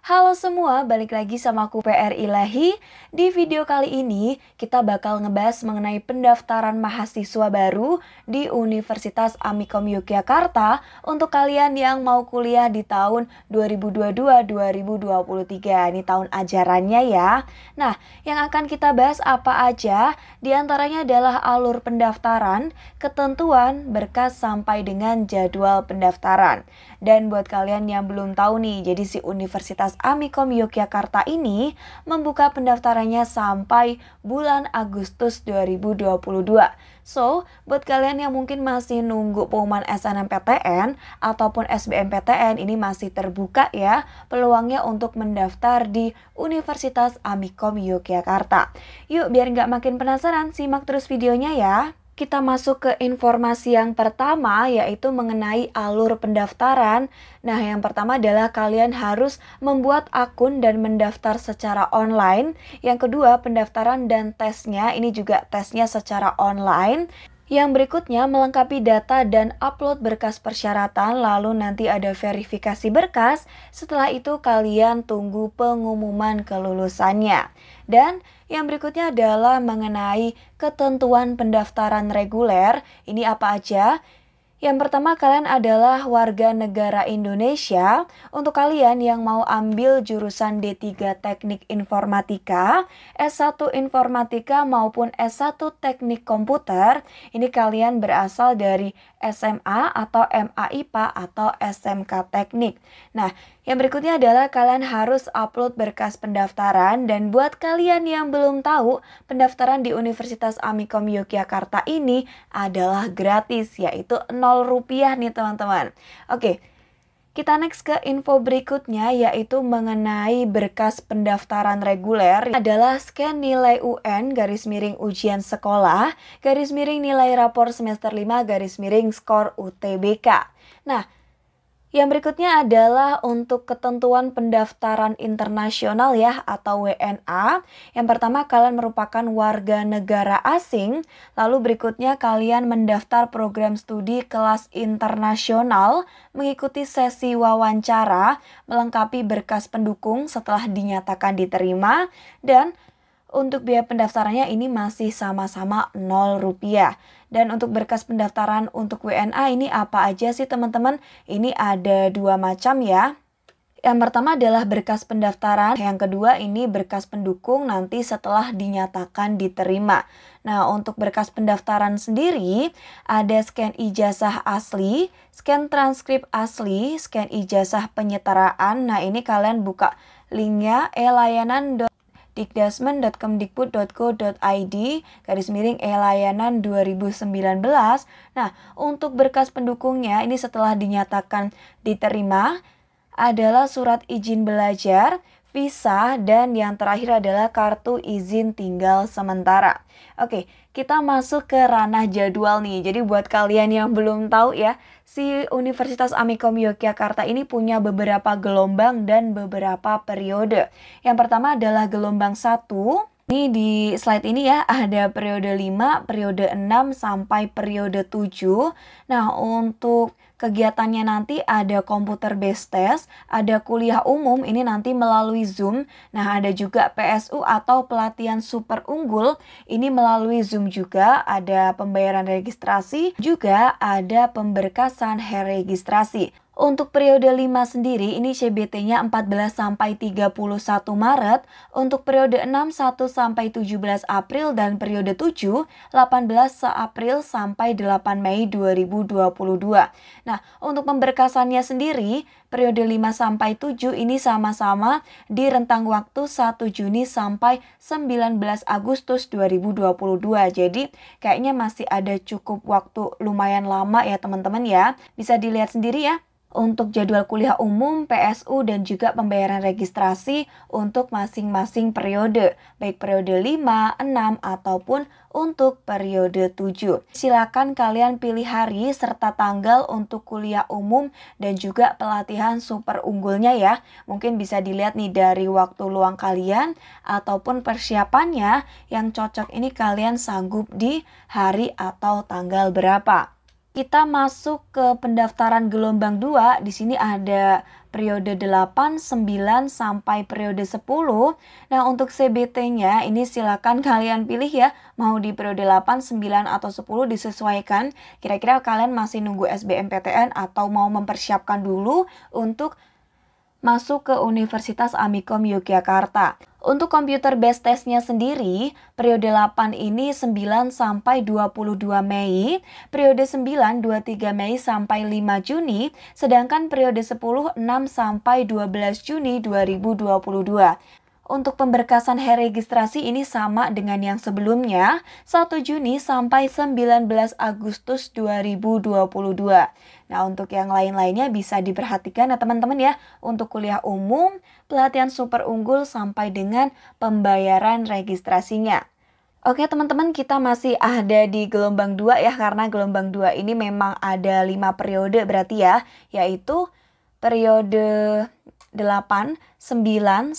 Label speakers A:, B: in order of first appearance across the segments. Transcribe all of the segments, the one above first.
A: Halo semua, balik lagi sama aku PR Ilahi. Di video kali ini, kita bakal ngebahas mengenai pendaftaran mahasiswa baru di Universitas Amikom Yogyakarta untuk kalian yang mau kuliah di tahun 2022-2023. Ini tahun ajarannya ya. Nah, yang akan kita bahas apa aja? Di antaranya adalah alur pendaftaran, ketentuan, berkas sampai dengan jadwal pendaftaran. Dan buat kalian yang belum tahu nih, jadi si Universitas Amikom Yogyakarta ini membuka pendaftarannya sampai bulan Agustus 2022. So, buat kalian yang mungkin masih nunggu pengumuman SNMPTN ataupun SBMPTN ini masih terbuka ya peluangnya untuk mendaftar di Universitas Amikom Yogyakarta. Yuk biar nggak makin penasaran, simak terus videonya ya kita masuk ke informasi yang pertama yaitu mengenai alur pendaftaran. Nah, yang pertama adalah kalian harus membuat akun dan mendaftar secara online. Yang kedua, pendaftaran dan tesnya. Ini juga tesnya secara online. Yang berikutnya melengkapi data dan upload berkas persyaratan, lalu nanti ada verifikasi berkas. Setelah itu kalian tunggu pengumuman kelulusannya. Dan yang berikutnya adalah mengenai ketentuan pendaftaran reguler. Ini apa aja? Yang pertama kalian adalah warga negara Indonesia. Untuk kalian yang mau ambil jurusan D3 Teknik Informatika, S1 Informatika maupun S1 Teknik Komputer, ini kalian berasal dari SMA atau MA IPA atau SMK Teknik. Nah, yang berikutnya adalah kalian harus upload berkas pendaftaran dan buat kalian yang belum tahu, pendaftaran di Universitas Amikom Yogyakarta ini adalah gratis yaitu 0 rupiah nih teman-teman. Oke. Kita next ke info berikutnya yaitu mengenai berkas pendaftaran reguler adalah scan nilai UN garis miring ujian sekolah garis miring nilai rapor semester 5 garis miring skor UTBK. Nah, yang berikutnya adalah untuk ketentuan pendaftaran internasional ya atau WNA. Yang pertama kalian merupakan warga negara asing, lalu berikutnya kalian mendaftar program studi kelas internasional, mengikuti sesi wawancara, melengkapi berkas pendukung setelah dinyatakan diterima dan untuk biaya pendaftarannya ini masih sama-sama 0 rupiah. Dan untuk berkas pendaftaran untuk WNA ini apa aja sih teman-teman? Ini ada dua macam ya. Yang pertama adalah berkas pendaftaran, yang kedua ini berkas pendukung nanti setelah dinyatakan diterima. Nah, untuk berkas pendaftaran sendiri ada scan ijazah asli, scan transkrip asli, scan ijazah penyetaraan. Nah, ini kalian buka linknya elayanan ikdasmen.kemdikbud.go.id garis miring e-layanan 2019. Nah, untuk berkas pendukungnya ini setelah dinyatakan diterima adalah surat izin belajar, visa, dan yang terakhir adalah kartu izin tinggal sementara. Oke, kita masuk ke ranah jadwal nih. Jadi buat kalian yang belum tahu ya, si Universitas Amikom Yogyakarta ini punya beberapa gelombang dan beberapa periode. Yang pertama adalah gelombang 1, Nih di slide ini ya ada periode 5, periode 6 sampai periode 7. Nah, untuk kegiatannya nanti ada komputer base test, ada kuliah umum ini nanti melalui Zoom. Nah, ada juga PSU atau pelatihan super unggul ini melalui Zoom juga, ada pembayaran registrasi, juga ada pemberkasan hair registrasi. Untuk periode 5 sendiri ini CBT-nya 14 sampai 31 Maret, untuk periode 6 1 sampai 17 April dan periode 7 18 April sampai 8 Mei 2022. Nah, untuk pemberkasannya sendiri periode 5 sampai 7 ini sama-sama di rentang waktu 1 Juni sampai 19 Agustus 2022. Jadi kayaknya masih ada cukup waktu lumayan lama ya teman-teman ya. Bisa dilihat sendiri ya untuk jadwal kuliah umum, PSU, dan juga pembayaran registrasi untuk masing-masing periode, baik periode 5, 6, ataupun untuk periode 7. Silakan kalian pilih hari serta tanggal untuk kuliah umum dan juga pelatihan super unggulnya ya. Mungkin bisa dilihat nih dari waktu luang kalian ataupun persiapannya yang cocok ini kalian sanggup di hari atau tanggal berapa kita masuk ke pendaftaran gelombang 2. Di sini ada periode 8, 9 sampai periode 10. Nah, untuk CBT-nya ini silakan kalian pilih ya, mau di periode 8, 9 atau 10 disesuaikan. Kira-kira kalian masih nunggu SBMPTN atau mau mempersiapkan dulu untuk masuk ke Universitas Amikom Yogyakarta. Untuk komputer base testnya sendiri, periode 8 ini 9 sampai 22 Mei, periode 9 23 Mei sampai 5 Juni, sedangkan periode 10 6 sampai 12 Juni 2022. Untuk pemberkasan registrasi ini sama dengan yang sebelumnya, 1 Juni sampai 19 Agustus 2022. Nah, untuk yang lain-lainnya bisa diperhatikan ya teman-teman ya, untuk kuliah umum, pelatihan super unggul sampai dengan pembayaran registrasinya. Oke teman-teman kita masih ada di gelombang 2 ya karena gelombang 2 ini memang ada 5 periode berarti ya yaitu periode 8, 9, 10, 11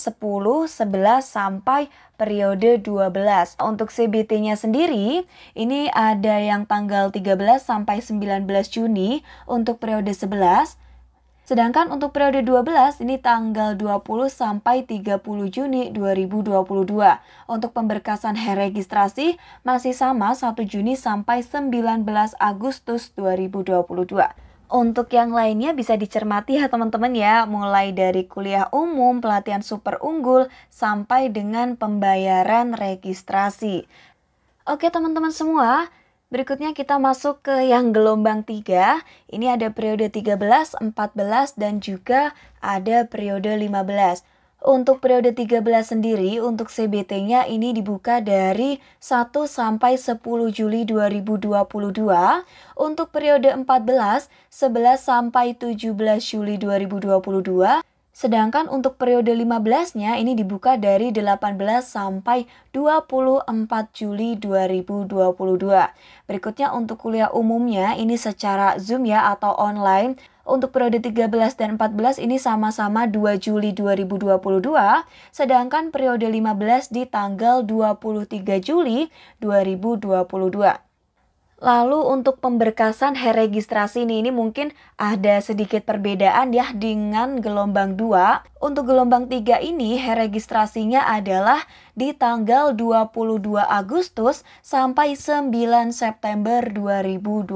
A: sampai periode 12. Untuk CBT-nya sendiri, ini ada yang tanggal 13 sampai 19 Juni untuk periode 11, Sedangkan untuk periode 12 ini tanggal 20 sampai 30 Juni 2022. Untuk pemberkasan registrasi masih sama 1 Juni sampai 19 Agustus 2022. Untuk yang lainnya bisa dicermati ya teman-teman ya, mulai dari kuliah umum, pelatihan super unggul, sampai dengan pembayaran registrasi. Oke teman-teman semua, berikutnya kita masuk ke yang gelombang 3. Ini ada periode 13, 14, dan juga ada periode 15. Untuk periode 13 sendiri, untuk CBT-nya ini dibuka dari 1 sampai 10 Juli 2022. Untuk periode 14, 11 sampai 17 Juli 2022. Sedangkan untuk periode 15-nya ini dibuka dari 18 sampai 24 Juli 2022. Berikutnya untuk kuliah umumnya ini secara Zoom ya atau online untuk periode 13 dan 14 ini sama-sama 2 Juli 2022, sedangkan periode 15 di tanggal 23 Juli 2022. Lalu untuk pemberkasan heregistrasi ini, ini mungkin ada sedikit perbedaan ya dengan gelombang 2. Untuk gelombang 3 ini heregistrasinya adalah di tanggal 22 Agustus sampai 9 September 2022.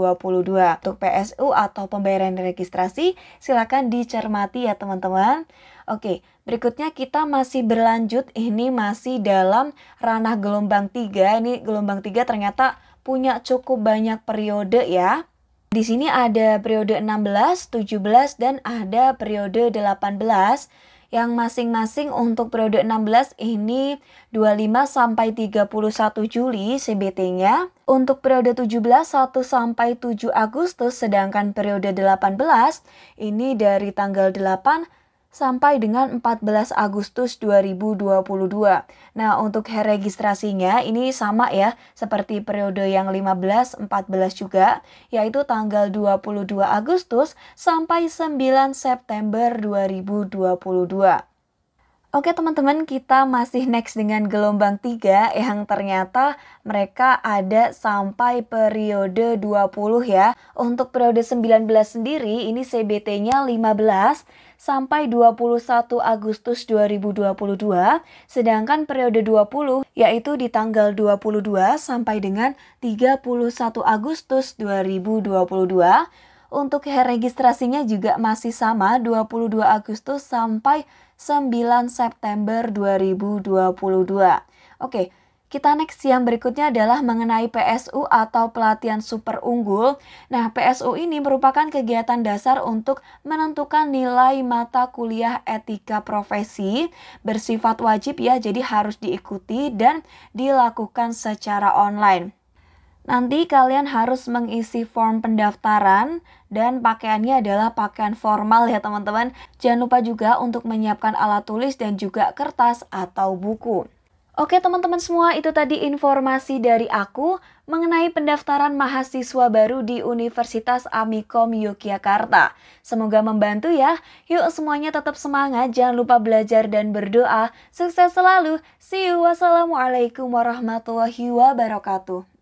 A: Untuk PSU atau pembayaran registrasi silakan dicermati ya teman-teman. Oke, berikutnya kita masih berlanjut ini masih dalam ranah gelombang 3. Ini gelombang 3 ternyata punya cukup banyak periode ya. Di sini ada periode 16, 17, dan ada periode 18 yang masing-masing untuk periode 16 ini 25 sampai 31 Juli CBT-nya. Untuk periode 17 1 sampai 7 Agustus sedangkan periode 18 ini dari tanggal 8 sampai dengan 14 Agustus 2022. Nah, untuk registrasinya ini sama ya seperti periode yang 15 14 juga, yaitu tanggal 22 Agustus sampai 9 September 2022. Oke teman-teman, kita masih next dengan gelombang 3 yang ternyata mereka ada sampai periode 20 ya. Untuk periode 19 sendiri ini CBT-nya 15 sampai 21 Agustus 2022, sedangkan periode 20 yaitu di tanggal 22 sampai dengan 31 Agustus 2022 untuk registrasinya juga masih sama 22 Agustus sampai 9 September 2022. Oke, kita next yang berikutnya adalah mengenai PSU atau pelatihan super unggul. Nah, PSU ini merupakan kegiatan dasar untuk menentukan nilai mata kuliah etika profesi bersifat wajib ya, jadi harus diikuti dan dilakukan secara online. Nanti kalian harus mengisi form pendaftaran dan pakaiannya adalah pakaian formal ya teman-teman. Jangan lupa juga untuk menyiapkan alat tulis dan juga kertas atau buku. Oke teman-teman semua, itu tadi informasi dari aku mengenai pendaftaran mahasiswa baru di Universitas Amikom Yogyakarta. Semoga membantu ya. Yuk semuanya tetap semangat, jangan lupa belajar dan berdoa. Sukses selalu. See you. Wassalamualaikum warahmatullahi wabarakatuh.